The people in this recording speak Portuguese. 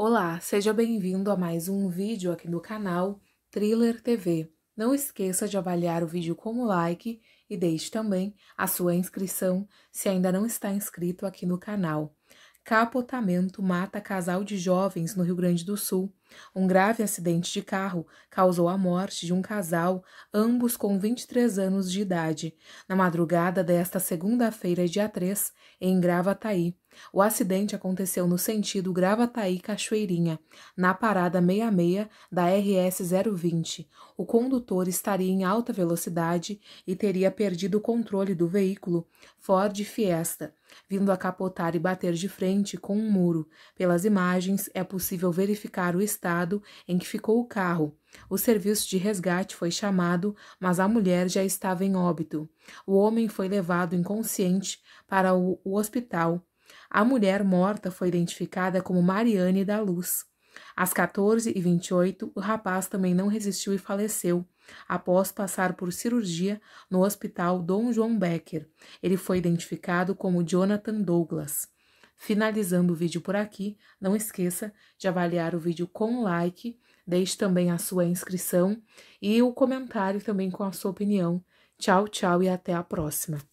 Olá, seja bem-vindo a mais um vídeo aqui no canal Thriller TV. Não esqueça de avaliar o vídeo com o like e deixe também a sua inscrição se ainda não está inscrito aqui no canal. Capotamento mata casal de jovens no Rio Grande do Sul um grave acidente de carro causou a morte de um casal, ambos com 23 anos de idade, na madrugada desta segunda-feira, dia 3, em Gravataí. O acidente aconteceu no sentido Gravataí-Cachoeirinha, na parada 66 da RS-020. O condutor estaria em alta velocidade e teria perdido o controle do veículo Ford Fiesta, vindo a capotar e bater de frente com um muro. Pelas imagens, é possível verificar o estado estado em que ficou o carro. O serviço de resgate foi chamado, mas a mulher já estava em óbito. O homem foi levado inconsciente para o, o hospital. A mulher morta foi identificada como Mariane da Luz. Às 14h28, o rapaz também não resistiu e faleceu, após passar por cirurgia no hospital Dom João Becker. Ele foi identificado como Jonathan Douglas. Finalizando o vídeo por aqui, não esqueça de avaliar o vídeo com like, deixe também a sua inscrição e o comentário também com a sua opinião. Tchau, tchau e até a próxima!